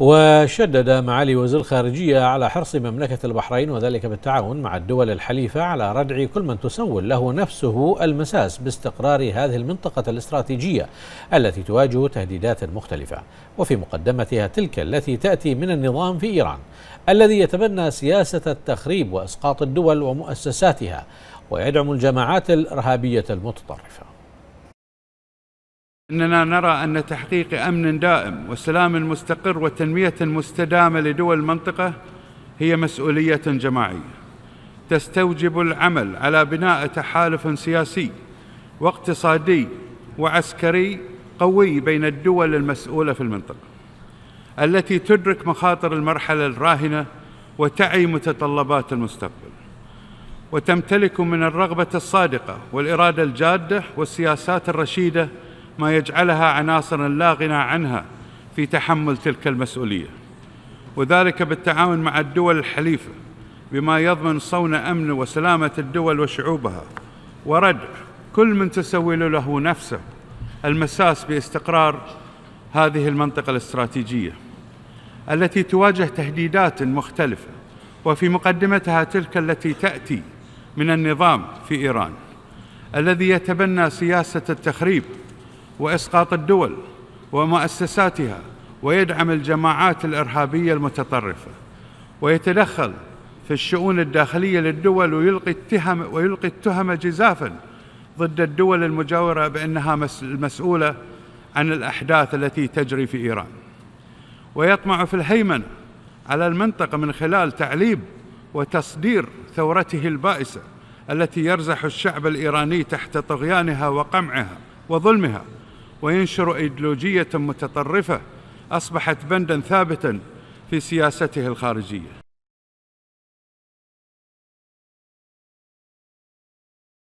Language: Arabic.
وشدد معالي وزير الخارجية على حرص مملكة البحرين وذلك بالتعاون مع الدول الحليفة على ردع كل من تسول له نفسه المساس باستقرار هذه المنطقة الاستراتيجية التي تواجه تهديدات مختلفة وفي مقدمتها تلك التي تأتي من النظام في إيران الذي يتبنى سياسة التخريب وإسقاط الدول ومؤسساتها ويدعم الجماعات الإرهابية المتطرفة إننا نرى أن تحقيق أمن دائم وسلام مستقر وتنمية مستدامة لدول المنطقة هي مسؤولية جماعية تستوجب العمل على بناء تحالف سياسي واقتصادي وعسكري قوي بين الدول المسؤولة في المنطقة التي تدرك مخاطر المرحلة الراهنة وتعي متطلبات المستقبل وتمتلك من الرغبة الصادقة والإرادة الجادة والسياسات الرشيدة ما يجعلها عناصرا لا غنى عنها في تحمل تلك المسؤولية وذلك بالتعاون مع الدول الحليفة بما يضمن صون أمن وسلامة الدول وشعوبها وردع كل من تسول له نفسه المساس باستقرار هذه المنطقة الاستراتيجية التي تواجه تهديدات مختلفة وفي مقدمتها تلك التي تأتي من النظام في إيران الذي يتبنى سياسة التخريب واسقاط الدول ومؤسساتها ويدعم الجماعات الارهابيه المتطرفه ويتدخل في الشؤون الداخليه للدول ويلقي التهم ويلقي التهم جزافا ضد الدول المجاوره بانها المسؤوله عن الاحداث التي تجري في ايران ويطمع في الهيمنه على المنطقه من خلال تعليب وتصدير ثورته البائسه التي يرزح الشعب الايراني تحت طغيانها وقمعها وظلمها وينشر ايديولوجيه متطرفه اصبحت بندا ثابتا في سياسته الخارجيه